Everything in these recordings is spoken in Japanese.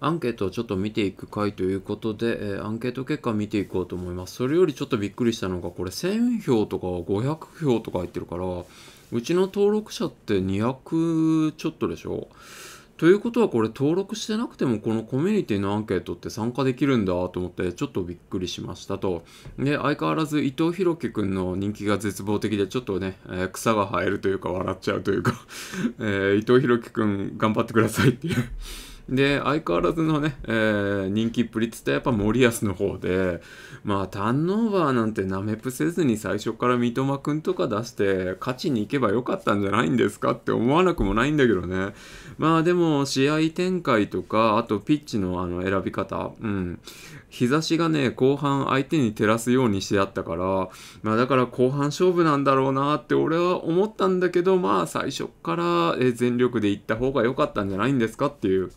アンケートをちょっと見ていく回ということで、えー、アンケート結果見ていこうと思います。それよりちょっとびっくりしたのが、これ1000票とか500票とか入ってるから、うちの登録者って200ちょっとでしょということはこれ登録してなくてもこのコミュニティのアンケートって参加できるんだと思ってちょっとびっくりしましたと。で、相変わらず伊藤博樹くんの人気が絶望的でちょっとね、えー、草が生えるというか笑っちゃうというか えー、伊藤博樹くん頑張ってくださいっていうで、相変わらずのね、えー、人気っぷりって言ったらやっぱ森保の方で、まあ、ターンオーバーなんてナメプせずに最初から三笘くんとか出して、勝ちに行けばよかったんじゃないんですかって思わなくもないんだけどね。まあでも、試合展開とか、あとピッチのあの選び方、うん。日差しがね、後半相手に照らすようにしてあったから、まあだから後半勝負なんだろうなって俺は思ったんだけど、まあ最初から全力で行った方が良かったんじゃないんですかっていう。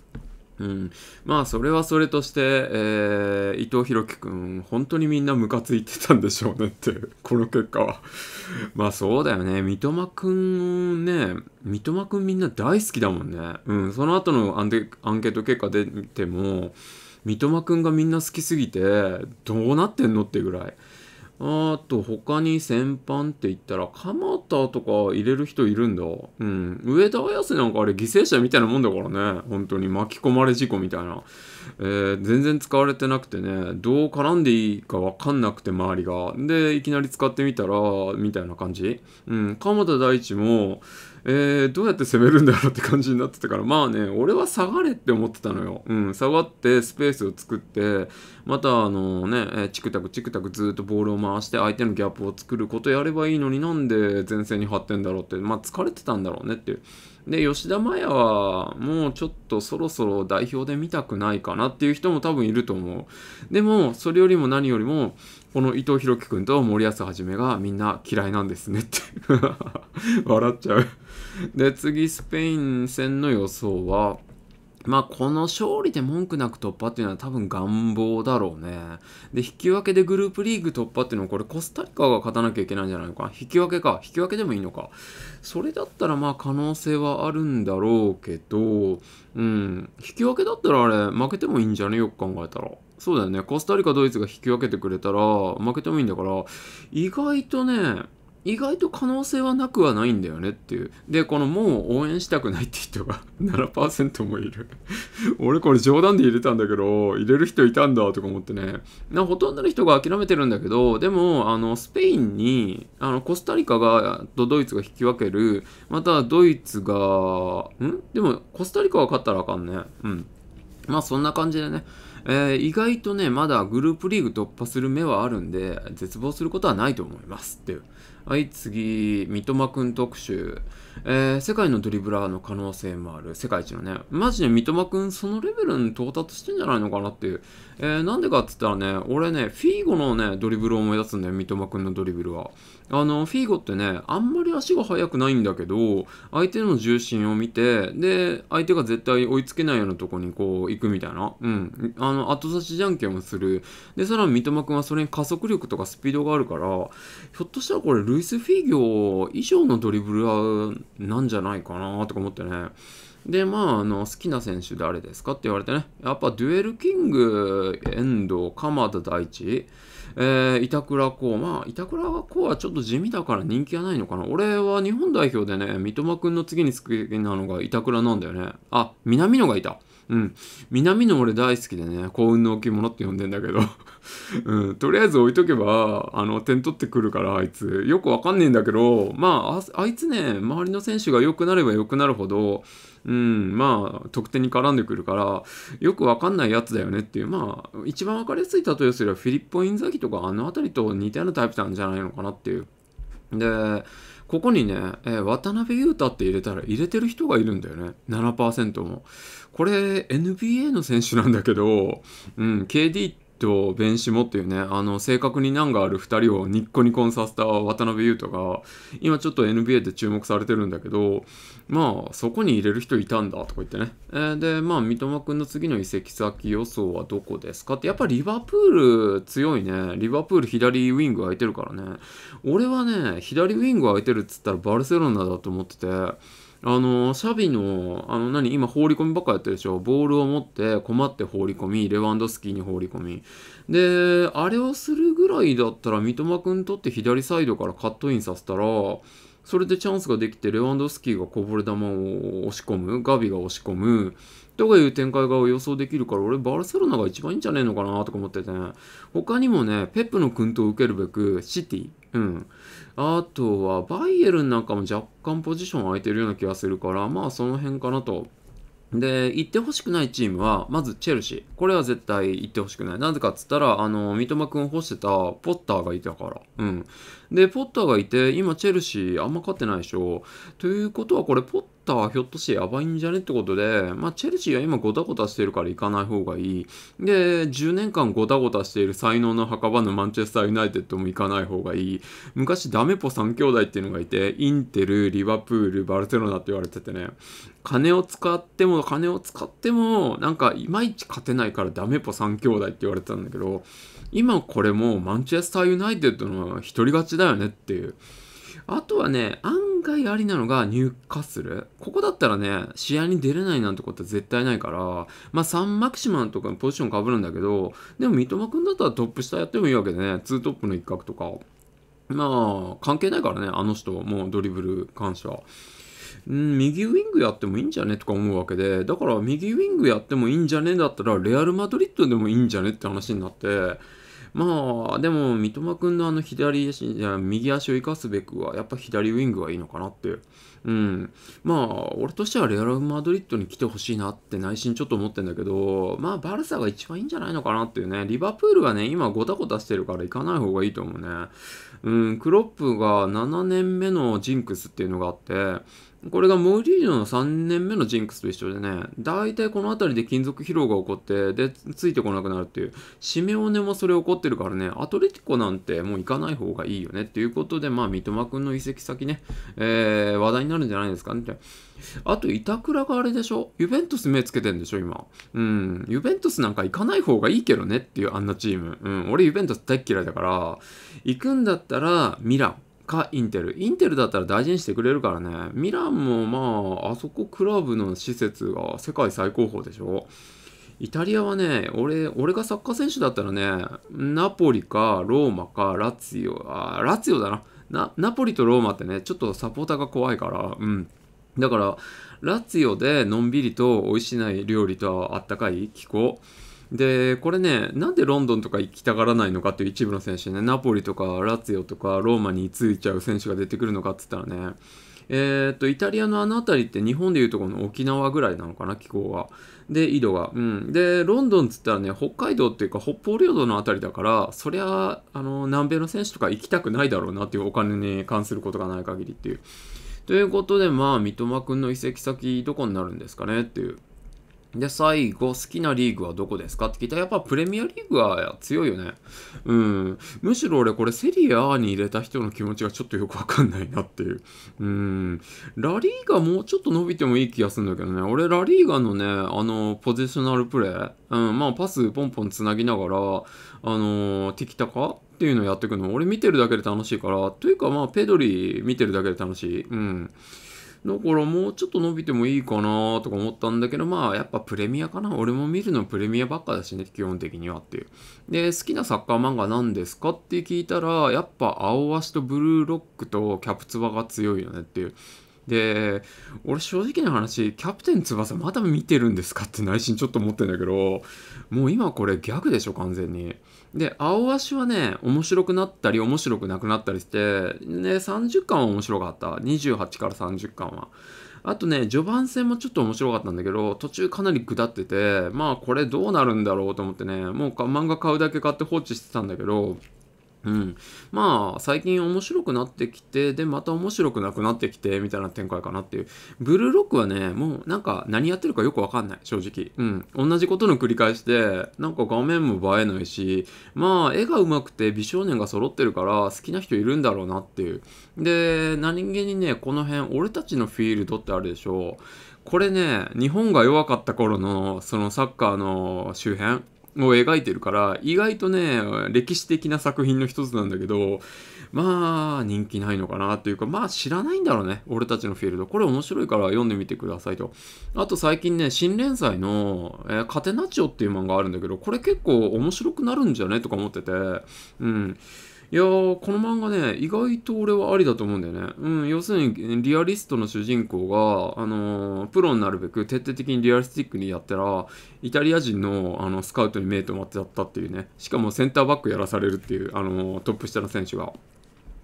うん、まあそれはそれとして、えー、伊藤博樹君本当にみんなムカついてたんでしょうねっていう この結果は まあそうだよね三笘君ね三笘君みんな大好きだもんねうんその後のアンケート結果出ても三笘君がみんな好きすぎてどうなってんのってぐらいあと、他に先般って言ったら、鎌田とか入れる人いるんだ。うん。上田綾瀬なんかあれ犠牲者みたいなもんだからね。本当に巻き込まれ事故みたいな。えー、全然使われてなくてね、どう絡んでいいかわかんなくて周りが。で、いきなり使ってみたら、みたいな感じ。うん。鎌田大地も、えー、どうやって攻めるんだろうって感じになってたから、まあね、俺は下がれって思ってたのよ。うん、下がってスペースを作って、また、あのね、チクタクチクタクずっとボールを回して相手のギャップを作ることやればいいのになんで前線に張ってんだろうって、まあ疲れてたんだろうねっていう。で、吉田麻也はもうちょっとそろそろ代表で見たくないかなっていう人も多分いると思う。でも、それよりも何よりも、この伊藤博樹君と森保一がみんな嫌いなんですねって笑っちゃうで、次、スペイン戦の予想は、まあこの勝利で文句なく突破っていうのは多分願望だろうね。で、引き分けでグループリーグ突破っていうのはこれコスタリカが勝たなきゃいけないんじゃないのか。引き分けか。引き分けでもいいのか。それだったらまあ可能性はあるんだろうけど、うん。引き分けだったらあれ、負けてもいいんじゃねよく考えたら。そうだよね。コスタリカ、ドイツが引き分けてくれたら負けてもいいんだから、意外とね、意外と可能性はなくはないんだよねっていう。で、このもう応援したくないって人が7% もいる 俺これ冗談で入れたんだけど、入れる人いたんだとか思ってね。ほとんどの人が諦めてるんだけど、でも、あの、スペインに、あの、コスタリカが、とドイツが引き分ける、またドイツが、んでも、コスタリカは勝ったらあかんね。うん。まあそんな感じでね。えー、意外とね、まだグループリーグ突破する目はあるんで、絶望することはないと思いますっていう。はい、次、三笘くん特集。えー、世界のドリブラーの可能性もある。世界一のね。マジで三笘くん、そのレベルに到達してんじゃないのかなっていう。えー、なんでかっつったらね、俺ね、フィーゴのね、ドリブルを思い出すんだよ、三笘くんのドリブルは。あの、フィーゴってね、あんまり足が速くないんだけど、相手の重心を見て、で、相手が絶対追いつけないようなとこにこう、行くみたいな。うん。あの、後差しじゃんけんをする。で、さらに三笘君はそれに加速力とかスピードがあるから、ひょっとしたらこれ、ルイス・フィーゴ以上のドリブルは、なんじゃないかなとか思ってね。で、まあ、あの、好きな選手誰ですかって言われてね、やっぱデュエルキング、遠藤、鎌田大地、えー、板倉滉。まあ、板倉滉はちょっと地味だから人気がないのかな。俺は日本代表でね、三笘くんの次に好きなのが板倉なんだよね。あ、南野がいた。うん。南の俺大好きでね、幸運の置物って呼んでんだけど うん、とりあえず置いとけば、あの、点取ってくるから、あいつ。よくわかんねえんだけど、まあ、あいつね、周りの選手が良くなれば良くなるほど、うん、まあ、得点に絡んでくるから、よくわかんないやつだよねっていう、まあ、一番わかりやすい例えをすれば、フィリッポ・インザキとか、あの辺りと似たようなタイプなんじゃないのかなっていう。で、ここにね、えー、渡辺裕太って入れたら入れてる人がいるんだよね。7%も。これ、NBA の選手なんだけど、うん、KD っと弁士もっていうね、あの、正確に難がある2人をニッコニコンさせた渡辺裕太が、今ちょっと NBA で注目されてるんだけど、まあ、そこに入れる人いたんだとか言ってね。えー、で、まあ、三笘君の次の移籍先予想はどこですかって、やっぱリバプール強いね。リバプール左ウィング空いてるからね。俺はね、左ウィング空いてるっつったらバルセロナだと思ってて、あの、シャビの、あの何、今放り込みばっかやってるでしょ。ボールを持って困って放り込み、レワンドスキーに放り込み。で、あれをするぐらいだったら、三笘くんとって左サイドからカットインさせたら、それでチャンスができて、レワンドスキーがこぼれ球を押し込む、ガビが押し込む、とかいう展開が予想できるから、俺、バルセロナが一番いいんじゃねえのかなとか思ってて、ね、他にもね、ペップの薫陶を受けるべく、シティ、うん。あとは、バイエルンなんかも若干ポジション空いてるような気がするから、まあその辺かなと。で、行ってほしくないチームは、まずチェルシー。これは絶対行ってほしくない。なぜかっつったら、あの、三笘くんを干してたポッターがいたから。うん。で、ポッターがいて、今チェルシーあんま勝ってないでしょ。ということは、これポッターはひょっとしてやばいんじゃねってことで、まあ、チェルシーは今ゴタゴタしてるから行かない方がいい。で、10年間ゴタゴタしている才能の墓場のマンチェスターユナイテッドも行かない方がいい。昔ダメポ3兄弟っていうのがいて、インテル、リバプール、バルセロナって言われててね、金を使っても、金を使っても、なんかいまいち勝てないからダメポ3兄弟って言われてたんだけど、今これもマンチェスターユナイテッドの1人勝ちだよねっていう。あとはね、回ありなのがニューカッスル。ここだったらね、試合に出れないなんてことは絶対ないから、まあ3マキシマンとかポジション被るんだけど、でも三笘くんだったらトップ下やってもいいわけでね、2トップの一角とか。まあ、関係ないからね、あの人、もうドリブル感謝。ん右ウィングやってもいいんじゃねとか思うわけで、だから右ウィングやってもいいんじゃねだったら、レアル・マドリッドでもいいんじゃねって話になって、まあ、でも、三笘君のあの左足、右足を生かすべくは、やっぱ左ウィングはいいのかなって。うん。まあ、俺としてはレアル・マドリッドに来てほしいなって内心ちょっと思ってんだけど、まあ、バルサが一番いいんじゃないのかなっていうね。リバプールがね、今ゴタゴタしてるから行かない方がいいと思うね。うん、クロップが7年目のジンクスっていうのがあって、これがモーリーニの3年目のジンクスと一緒でね、大体この辺りで金属疲労が起こって、で、ついてこなくなるっていう、シメオネもそれ起こってるからね、アトレティコなんてもう行かない方がいいよねっていうことで、まあ、三笘君の移籍先ね、えー、話題になるんじゃないですかね。あと、板倉があれでしょユベントス目つけてんでしょ今。うん。ユベントスなんか行かない方がいいけどねっていう、あんなチーム。うん。俺、ユベントス大嫌いだから、行くんだったら、ミラン。かインテル。インテルだったら大事にしてくれるからね。ミランもまあ、あそこクラブの施設が世界最高峰でしょ。イタリアはね、俺、俺がサッカー選手だったらね、ナポリかローマかラツィオ、あ、ラツィオだな。ナナポリとローマってね、ちょっとサポーターが怖いから、うん。だから、ラツィオでのんびりと美味しない料理とあったかい気候。で、これね、なんでロンドンとか行きたがらないのかっていう一部の選手ね、ナポリとかラツィオとかローマに着いちゃう選手が出てくるのかって言ったらね、えー、っと、イタリアのあの辺りって日本でいうとこの沖縄ぐらいなのかな、気候は。で、緯度が。うん。で、ロンドンっつったらね、北海道っていうか北方領土の辺りだから、そりゃ、あの、南米の選手とか行きたくないだろうなっていうお金に関することがない限りっていう。ということで、まあ、三笘君の移籍先どこになるんですかねっていう。で、最後、好きなリーグはどこですかって聞いたら、やっぱプレミアリーグは強いよね。うん。むしろ俺、これ、セリアに入れた人の気持ちがちょっとよくわかんないなっていう。うん。ラリーガもうちょっと伸びてもいい気がするんだけどね。俺、ラリーガのね、あの、ポジショナルプレー。うん、まあ、パスポンポンつなぎながら、あの、テキタカっていうのをやっていくの。俺見てるだけで楽しいから。というか、まあ、ペドリ見てるだけで楽しい。うん。だからもうちょっと伸びてもいいかなとか思ったんだけど、まあやっぱプレミアかな。俺も見るのプレミアばっかだしね、基本的にはっていう。で、好きなサッカー漫画何ですかって聞いたら、やっぱ青足とブルーロックとキャプツバが強いよねっていう。で俺正直な話キャプテン翼まだ見てるんですかって内心ちょっと思ってんだけどもう今これギャグでしょ完全にで青足はね面白くなったり面白くなくなったりしてね30巻は面白かった28から30巻はあとね序盤戦もちょっと面白かったんだけど途中かなり下っててまあこれどうなるんだろうと思ってねもう漫画買うだけ買って放置してたんだけどうん、まあ最近面白くなってきてでまた面白くなくなってきてみたいな展開かなっていうブルーロックはねもうなんか何やってるかよくわかんない正直うん同じことの繰り返しでなんか画面も映えないしまあ絵が上手くて美少年が揃ってるから好きな人いるんだろうなっていうで何気にねこの辺俺たちのフィールドってあるでしょうこれね日本が弱かった頃のそのサッカーの周辺を描いてるから意外とね歴史的な作品の一つなんだけどまあ人気ないのかなというかまあ知らないんだろうね俺たちのフィールドこれ面白いから読んでみてくださいとあと最近ね新連載の、えー、カテナチオっていう漫画あるんだけどこれ結構面白くなるんじゃねとか思っててうんいやー、この漫画ね、意外と俺はありだと思うんだよね。うん、要するに、リアリストの主人公が、あのー、プロになるべく徹底的にリアリスティックにやったら、イタリア人のあのスカウトに目止まってやったっていうね、しかもセンターバックやらされるっていう、あのー、トップ下の選手が。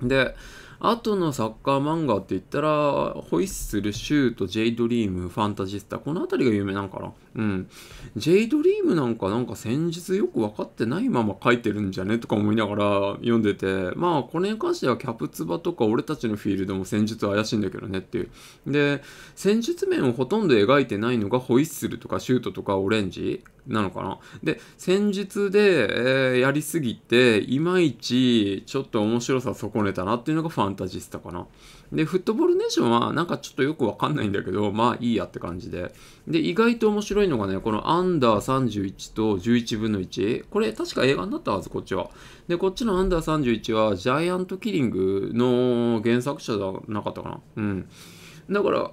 で、あとのサッカー漫画って言ったら、ホイッスル、シュート、ジェイドリーム、ファンタジスタ、この辺りが有名なのかなうん。ジェイドリームなんかなんか戦術よく分かってないまま書いてるんじゃねとか思いながら読んでて、まあこれに関してはキャプツバとか俺たちのフィールドも戦術怪しいんだけどねっていう。で、戦術面をほとんど描いてないのがホイッスルとかシュートとかオレンジなのかなで、戦術で、えー、やりすぎて、いまいちちょっと面白さ損ねたなっていうのがファンンタジスタかな。で、フットボールネーションはなんかちょっとよくわかんないんだけど、まあいいやって感じで。で、意外と面白いのがね、このアンダー31と11分の1。これ確か映画になったはず、こっちは。で、こっちのアンダー31はジャイアントキリングの原作者じゃなかったかな。うん。だから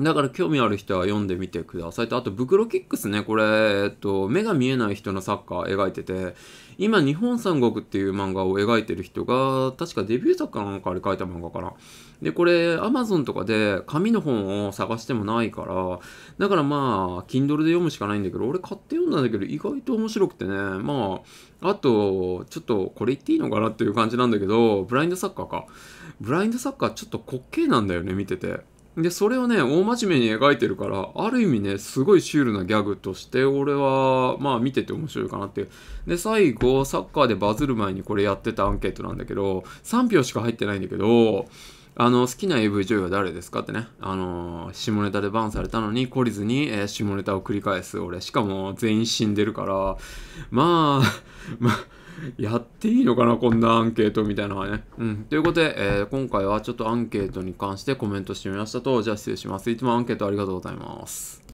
だから興味ある人は読んでみてくださいと、あと、ブクロキックスね、これ、えっと、目が見えない人のサッカー描いてて、今、日本三国っていう漫画を描いてる人が、確かデビュー作かなんかれ描いた漫画かな。で、これ、アマゾンとかで紙の本を探してもないから、だからまあ、Kindle で読むしかないんだけど、俺買って読んだんだけど、意外と面白くてね、まあ、あと、ちょっと、これ言っていいのかなっていう感じなんだけど、ブラインドサッカーか。ブラインドサッカーちょっと滑稽なんだよね、見てて。で、それをね、大真面目に描いてるから、ある意味ね、すごいシュールなギャグとして、俺は、まあ見てて面白いかなっていう。で、最後、サッカーでバズる前にこれやってたアンケートなんだけど、3票しか入ってないんだけど、あの、好きな AV 女優は誰ですかってね、あのー、下ネタでバンされたのに懲りずに、えー、下ネタを繰り返す俺、しかも全員死んでるから、まあ、まあ、やっていいのかなこんなアンケートみたいなのはね。うん。ということで、えー、今回はちょっとアンケートに関してコメントしてみましたと、じゃあ失礼します。いつもアンケートありがとうございます。